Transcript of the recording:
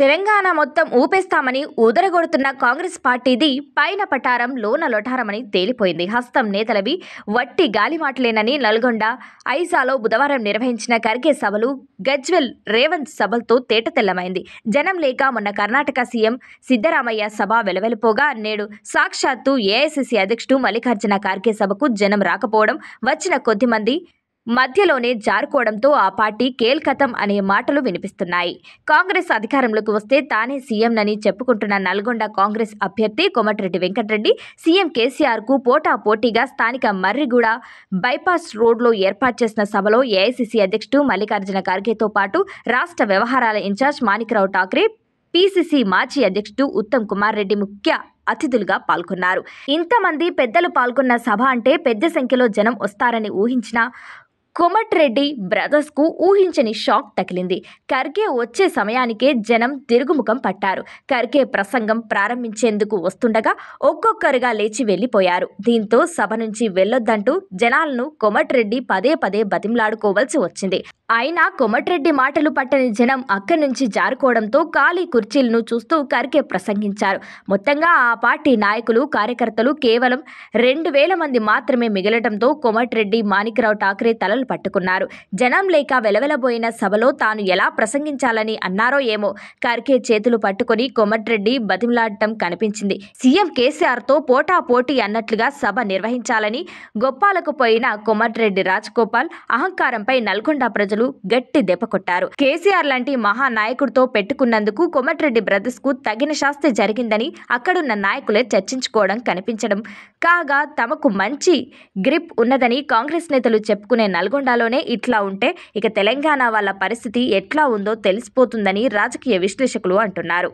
తెలంగాణ మొత్తం ఊపేస్తామని ఉదరగొడుతున్న కాంగ్రెస్ పార్టీది పైన పటారం లోన లొటారమని తేలిపోయింది హస్తం నేతలవి వట్టి గాలి మాటలేనని నల్గొండ ఐజాలో బుధవారం నిర్వహించిన ఖర్గే సభలు గజ్వెల్ రేవంత్ సభలతో తేటతెల్లమైంది జనం లేక మొన్న కర్ణాటక సీఎం సిద్ధరామయ్య సభ వెలవెలిపోగా నేడు సాక్షాత్తు ఏఐసిసి అధ్యక్షుడు మల్లికార్జున ఖార్గే సభకు జనం రాకపోవడం వచ్చిన కొద్దిమంది మధ్యలోనే జారుకోవడంతో ఆ పార్టీ కేల్కతం అనే మాటలు వినిపిస్తున్నాయి కాంగ్రెస్ అధికారంలోకి వస్తే తానే సీఎంనని చెప్పుకుంటున్న నల్గొండ కాంగ్రెస్ అభ్యర్థి కోమటిరెడ్డి వెంకటరెడ్డి సీఎం కేసీఆర్కు పోటా పోటీగా స్థానిక మర్రిగూడ బైపాస్ రోడ్లో ఏర్పాటు చేసిన సభలో ఏఐసీసీ అధ్యక్షుడు మల్లికార్జున ఖార్గేతో పాటు రాష్ట్ర వ్యవహారాల ఇన్ఛార్జ్ మాణిక్రావు ఠాక్రే పీసీసీ మాజీ అధ్యక్షుడు ఉత్తమ్ కుమార్ రెడ్డి ముఖ్య అతిథులుగా పాల్గొన్నారు ఇంతమంది పెద్దలు పాల్గొన్న సభ అంటే పెద్ద సంఖ్యలో జనం వస్తారని ఊహించిన బ్రదర్స్ బ్రదర్స్కు ఊహించని షాక్ తగిలింది ఖర్గే వచ్చే సమయానికే జనం తిరుగుముఖం పట్టారు ఖర్గే ప్రసంగం ప్రారంభించేందుకు వస్తుండగా ఒక్కొక్కరుగా లేచి వెళ్ళిపోయారు దీంతో సభ నుంచి వెళ్ళొద్దంటూ జనాలను కుమట్రెడ్డి పదే పదే బతిమలాడుకోవాల్సి వచ్చింది అయినా కొమట్రెడ్డి మాటలు పట్టని జనం అక్కడి నుంచి జారుకోవడంతో ఖాళీ కుర్చీలను చూస్తూ కరికే ప్రసంగించారు మొత్తంగా ఆ పార్టీ నాయకులు కార్యకర్తలు కేవలం రెండు వేల మంది మాత్రమే మిగలటంతో కొమట్రెడ్డి మాణిక్రావు ఠాకరే తలలు పట్టుకున్నారు జనం లేక వెలవెలబోయిన సభలో తాను ఎలా ప్రసంగించాలని అన్నారో ఏమో కరికే చేతులు పట్టుకుని కొమట్రెడ్డి బతిమలాడటం కనిపించింది సీఎం కేసీఆర్తో పోటా పోటీ అన్నట్లుగా సభ నిర్వహించాలని గొప్పాలకు పోయిన కొమట్రెడ్డి రాజగోపాల్ అహంకారంపై నల్గొండ ప్రజలు ప్రజలు గట్టి దెబ్బకొట్టారు కేసీఆర్ లాంటి మహానాయకుడితో పెట్టుకున్నందుకు కొమటిరెడ్డి బ్రదర్స్ కు తగిన శాస్తి జరిగిందని అక్కడున్న నాయకులే చర్చించుకోవడం కనిపించడం కాగా తమకు మంచి గ్రిప్ ఉన్నదని కాంగ్రెస్ నేతలు చెప్పుకునే నల్గొండలోనే ఇట్లా ఉంటే ఇక తెలంగాణ వాళ్ళ పరిస్థితి ఎట్లా ఉందో తెలిసిపోతుందని రాజకీయ విశ్లేషకులు అంటున్నారు